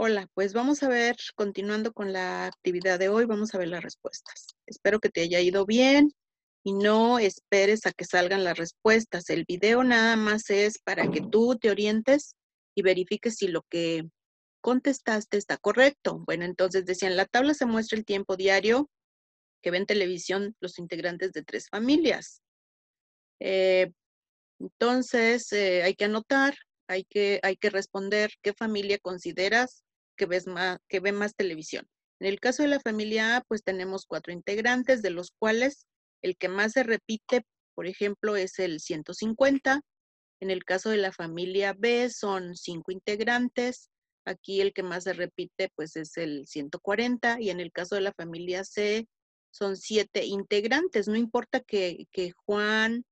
Hola, pues vamos a ver, continuando con la actividad de hoy, vamos a ver las respuestas. Espero que te haya ido bien y no esperes a que salgan las respuestas. El video nada más es para que tú te orientes y verifiques si lo que contestaste está correcto. Bueno, entonces decía, en la tabla se muestra el tiempo diario que ven televisión los integrantes de tres familias. Eh, entonces, eh, hay que anotar, hay que, hay que responder qué familia consideras que, ves más, que ve más televisión. En el caso de la familia A, pues tenemos cuatro integrantes, de los cuales el que más se repite, por ejemplo, es el 150. En el caso de la familia B son cinco integrantes. Aquí el que más se repite, pues es el 140. Y en el caso de la familia C son siete integrantes. No importa que Juan,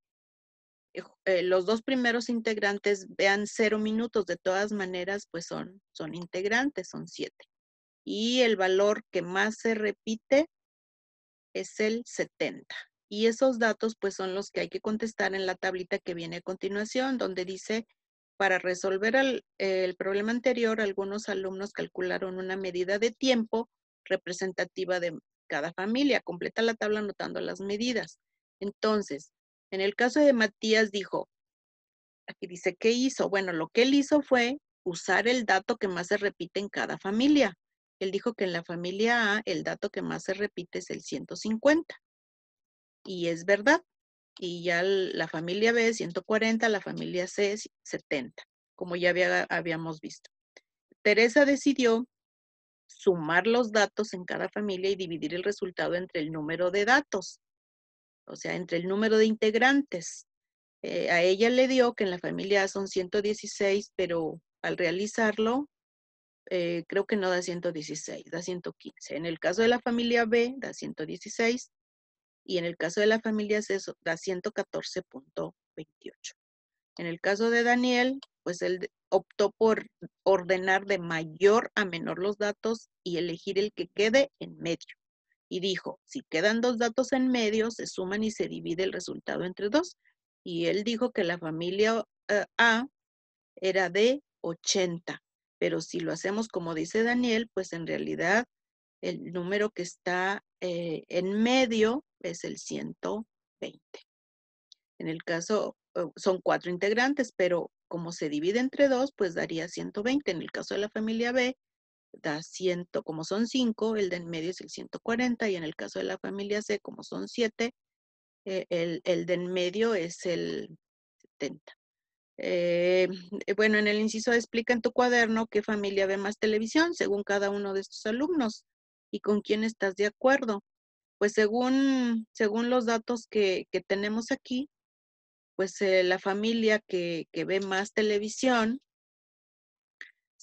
eh, eh, los dos primeros integrantes vean cero minutos, de todas maneras, pues son, son integrantes, son siete. Y el valor que más se repite es el 70. Y esos datos pues son los que hay que contestar en la tablita que viene a continuación, donde dice, para resolver el, el problema anterior, algunos alumnos calcularon una medida de tiempo representativa de cada familia. Completa la tabla anotando las medidas. Entonces, en el caso de Matías dijo, aquí dice, ¿qué hizo? Bueno, lo que él hizo fue usar el dato que más se repite en cada familia. Él dijo que en la familia A el dato que más se repite es el 150. Y es verdad. Y ya la familia B 140, la familia C 70, como ya habíamos visto. Teresa decidió sumar los datos en cada familia y dividir el resultado entre el número de datos o sea, entre el número de integrantes. Eh, a ella le dio que en la familia son 116, pero al realizarlo, eh, creo que no da 116, da 115. En el caso de la familia B, da 116 y en el caso de la familia C, da 114.28. En el caso de Daniel, pues él optó por ordenar de mayor a menor los datos y elegir el que quede en medio y dijo, si quedan dos datos en medio, se suman y se divide el resultado entre dos. Y él dijo que la familia eh, A era de 80, pero si lo hacemos como dice Daniel, pues en realidad el número que está eh, en medio es el 120. En el caso, eh, son cuatro integrantes, pero como se divide entre dos, pues daría 120. En el caso de la familia B, da 100, como son 5, el de en medio es el 140 y en el caso de la familia C, como son 7, eh, el, el, de en medio es el 70. Eh, eh, bueno, en el inciso explica en tu cuaderno qué familia ve más televisión según cada uno de estos alumnos y con quién estás de acuerdo. Pues según, según los datos que, que tenemos aquí, pues la familia que, que ve más televisión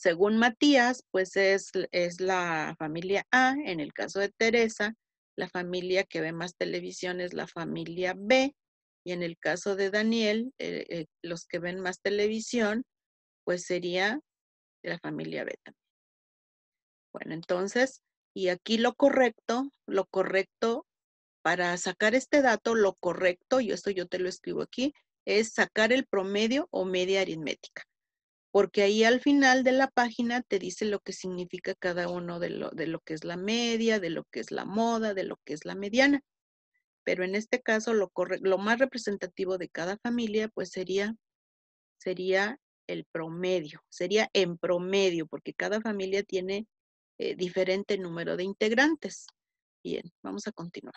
según Matías, pues es, es la familia A, en el caso de Teresa, la familia que ve más televisión es la familia B, y en el caso de Daniel, eh, eh, los que ven más televisión, pues sería la familia B también. Bueno, entonces, y aquí lo correcto, lo correcto para sacar este dato, lo correcto, y esto yo te lo escribo aquí, es sacar el promedio o media aritmética porque ahí al final de la página te dice lo que significa cada uno de lo, que es la media, de lo que es la moda, de lo que es la mediana. Pero en este caso lo, lo más representativo de cada familia pues sería, sería el promedio, sería en promedio, porque cada familia tiene eh, diferente número de integrantes. Bien, vamos a continuar.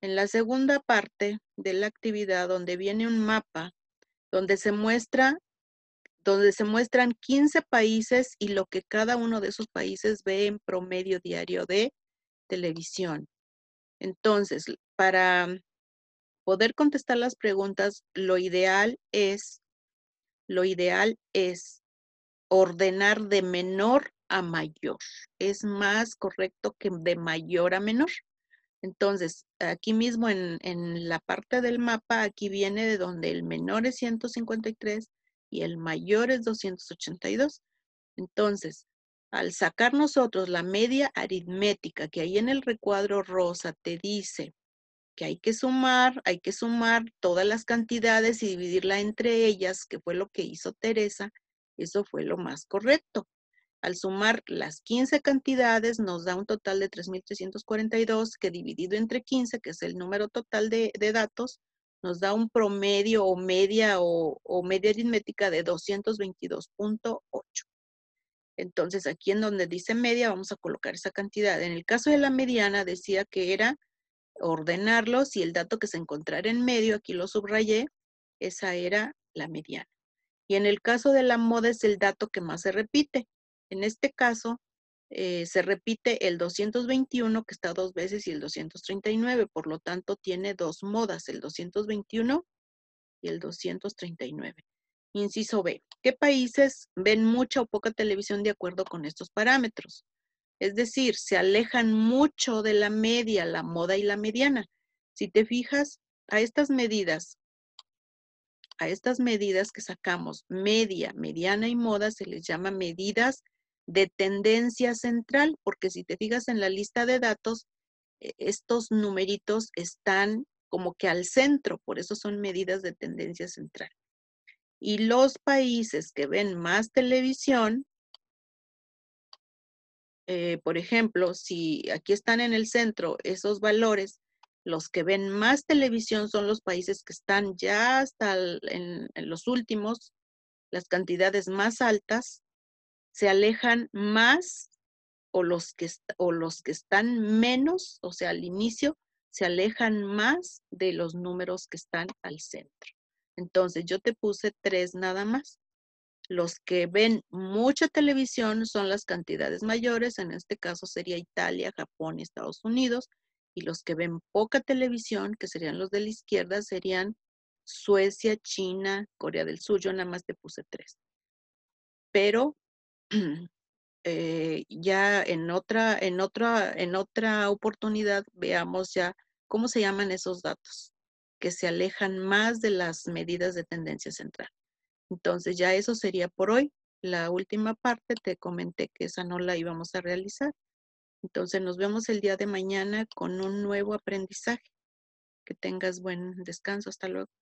En la segunda parte de la actividad, donde viene un mapa, donde se muestra donde se muestran 15 países y lo que cada uno de esos países ve en promedio diario de televisión. Entonces, para poder contestar las preguntas, lo ideal es, lo ideal es ordenar de menor a mayor. Es más correcto que de mayor a menor. Entonces, aquí mismo en, en la parte del mapa, aquí viene de donde el menor es 153 y el mayor es 282. Entonces, al sacar nosotros la media aritmética que hay en el recuadro rosa te dice que hay que sumar, hay que sumar todas las cantidades y dividirla entre ellas, que fue lo que hizo Teresa, eso fue lo más correcto. Al sumar las 15 cantidades nos da un total de 3.342 que dividido entre 15, que es el número total de datos, nos da un promedio o media o, media aritmética de 222.8. Entonces, aquí en donde dice media, vamos a colocar esa cantidad. En el caso de la mediana, decía que era ordenarlo, si el dato que se encontrara en medio, aquí lo subrayé, esa era la mediana. Y en el caso de la moda es el dato que más se repite. En este caso, eh, se repite el 221 que está dos veces y el 239, por lo tanto tiene dos modas, el 221 y el 239. Inciso B. ¿Qué países ven mucha o poca televisión de acuerdo con estos parámetros? Es decir, se alejan mucho de la media, la moda y la mediana. Si te fijas, a estas medidas, a estas medidas que sacamos, media, mediana y moda, se les llama medidas de tendencia central, porque si te fijas en la lista de datos, e, estos numeritos están como que al centro, por eso son medidas de tendencia central. Y los países que ven más televisión, eh, por ejemplo, si aquí están en el centro esos valores, los que ven más televisión son los países que están ya hasta en los últimos, las cantidades más altas, se alejan más o los que, o los que están menos, o sea, al inicio, se alejan más de los números que están al centro. Entonces, yo te puse tres nada más. Los que ven mucha televisión son las cantidades mayores, en este caso sería Italia, Japón y Estados Unidos, y los que ven poca televisión, que serían los de la izquierda, serían Suecia, China, Corea del Sur, yo nada más te puse tres. Pero eh, ya en otra, en otra, en otra oportunidad veamos ya cómo se llaman esos datos que se alejan más de las medidas de tendencia central. Entonces ya eso sería por hoy. La última parte te comenté que esa no la íbamos a realizar. Entonces nos vemos el día de mañana con un nuevo aprendizaje. Que tengas buen descanso. Hasta luego.